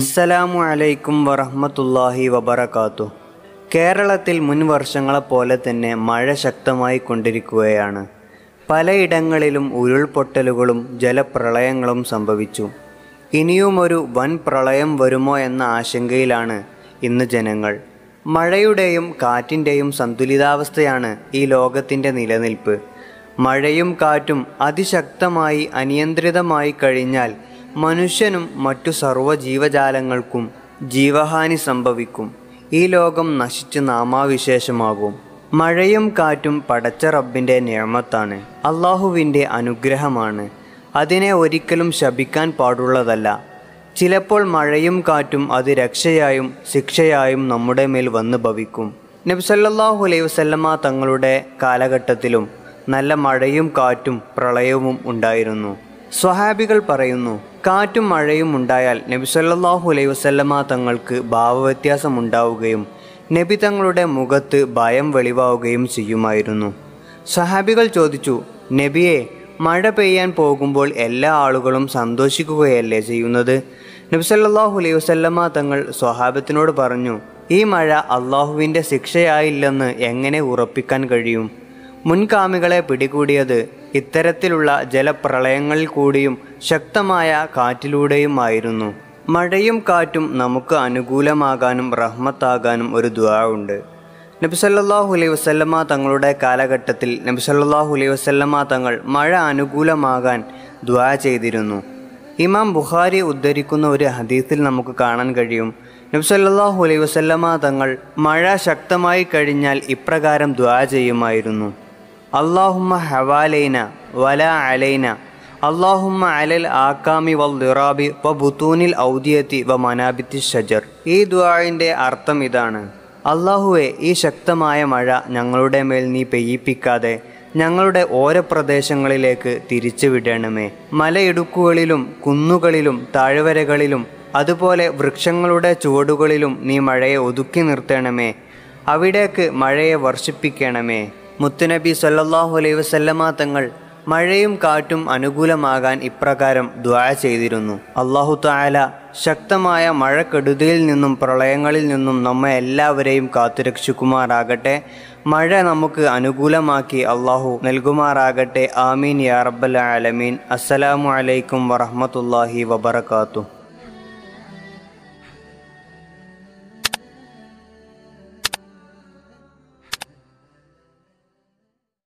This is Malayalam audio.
അസ്സലാമു അലൈക്കും വറഹമത്തല്ലാഹി വബറകാത്തു കേരളത്തിൽ മുൻ വർഷങ്ങളെപ്പോലെ തന്നെ മഴ ശക്തമായി കൊണ്ടിരിക്കുകയാണ് പലയിടങ്ങളിലും ഉരുൾപൊട്ടലുകളും ജലപ്രളയങ്ങളും സംഭവിച്ചു ഇനിയും ഒരു വൻ പ്രളയം വരുമോ എന്ന ആശങ്കയിലാണ് ഇന്ന് ജനങ്ങൾ മഴയുടെയും കാറ്റിൻ്റെയും സന്തുലിതാവസ്ഥയാണ് ഈ ലോകത്തിൻ്റെ നിലനിൽപ്പ് മഴയും കാറ്റും അതിശക്തമായി അനിയന്ത്രിതമായി കഴിഞ്ഞാൽ മനുഷ്യനും മറ്റു സർവ്വ ജീവജാലങ്ങൾക്കും ജീവഹാനി സംഭവിക്കും ഈ ലോകം നശിച്ച് നാമാവിശേഷമാകും മഴയും കാറ്റും പടച്ച റബ്ബിൻ്റെ നിയമത്താണ് അള്ളാഹുവിൻ്റെ അനുഗ്രഹമാണ് അതിനെ ഒരിക്കലും ശപിക്കാൻ പാടുള്ളതല്ല ചിലപ്പോൾ മഴയും കാറ്റും അത് രക്ഷയായും ശിക്ഷയായും നമ്മുടെ മേൽ വന്ന് ഭവിക്കും നബ്സല്ലാഹു അലൈവ് തങ്ങളുടെ കാലഘട്ടത്തിലും നല്ല മഴയും കാറ്റും പ്രളയവും ഉണ്ടായിരുന്നു സ്വഹാബികൾ പറയുന്നു കാറ്റും മഴയും ഉണ്ടായാൽ നബി സല്ലാഹു അലൈ വസല്ലമ തങ്ങൾക്ക് ഭാവവ്യത്യാസം ഉണ്ടാവുകയും നബി തങ്ങളുടെ മുഖത്ത് ഭയം വെളിവാവുകയും ചെയ്യുമായിരുന്നു സഹാബികൾ ചോദിച്ചു നബിയെ മഴ പെയ്യാൻ പോകുമ്പോൾ എല്ലാ ആളുകളും സന്തോഷിക്കുകയല്ലേ ചെയ്യുന്നത് നബി സല്ലാഹു അലൈഹി വസ്ല്ലമ തങ്ങൾ സ്വഹാബത്തിനോട് പറഞ്ഞു ഈ മഴ അള്ളാഹുവിൻ്റെ ശിക്ഷയായില്ലെന്ന് എങ്ങനെ ഉറപ്പിക്കാൻ കഴിയും മുൻകാമികളെ പിടികൂടിയത് ഇത്തരത്തിലുള്ള ജലപ്രളയങ്ങളിൽ കൂടിയും ശക്തമായ ആയിരുന്നു മഴയും കാറ്റും നമുക്ക് അനുകൂലമാകാനും റഹ്മത്താകാനും ഒരു ദ്വാ ഉണ്ട് നബിസല്ലാഹു അലൈ വസ്ല്ലമ്മ തങ്ങളുടെ കാലഘട്ടത്തിൽ നബിസല്ലാഹു അലൈ വസ്ല്ലമ്മ തങ്ങൾ മഴ അനുകൂലമാകാൻ ദ്വാ ചെയ്തിരുന്നു ഇമാം ബുഖാരി ഉദ്ധരിക്കുന്ന ഒരു ഹദീസിൽ നമുക്ക് കാണാൻ കഴിയും നബ്സല്ലാഹു അലൈ വസല്ലമ തങ്ങൾ മഴ ശക്തമായി കഴിഞ്ഞാൽ ഇപ്രകാരം ദ്വാ ചെയ്യുമായിരുന്നു അള്ളാഹുമ്മ ഹവാലൈന വല അലൈന അള്ളാഹുമ്മ അലൽ ആക്കാമി വൽ ദിറാബി വ ബുത്തൂനിൽ ഔദിയത്തി വ മനാബിത്തി ഷജർ ഈ ദുവാഴിൻ്റെ അർത്ഥം ഇതാണ് അള്ളാഹുവെ ഈ ശക്തമായ മഴ ഞങ്ങളുടെ മേൽ നീ പെയ്യിപ്പിക്കാതെ ഞങ്ങളുടെ ഓരോ പ്രദേശങ്ങളിലേക്ക് തിരിച്ചു വിടണമേ മലയിടുക്കുകളിലും കുന്നുകളിലും താഴ്വരകളിലും അതുപോലെ വൃക്ഷങ്ങളുടെ ചുവടുകളിലും നീ മഴയെ ഒതുക്കി നിർത്തണമേ അവിടേക്ക് മഴയെ വർഷിപ്പിക്കണമേ മുത്തുനബി സല്ലാഹു അലൈഹി വസല്ലമ തങ്ങൾ മഴയും കാറ്റും അനുകൂലമാകാൻ ഇപ്രകാരം ദ്വാ ചെയ്തിരുന്നു അള്ളാഹു താല ശക്തമായ മഴക്കെടുതിയിൽ നിന്നും പ്രളയങ്ങളിൽ നിന്നും നമ്മെ എല്ലാവരെയും കാത്തുരക്ഷിക്കുമാറാകട്ടെ മഴ നമുക്ക് അനുകൂലമാക്കി അള്ളാഹു നൽകുമാറാകട്ടെ ആമീൻ യാ റബ്ബൽ ആലമീൻ അസ്സലാമു അലൈക്കും വറഹമത്തല്ലാഹി വബർക്കാത്തു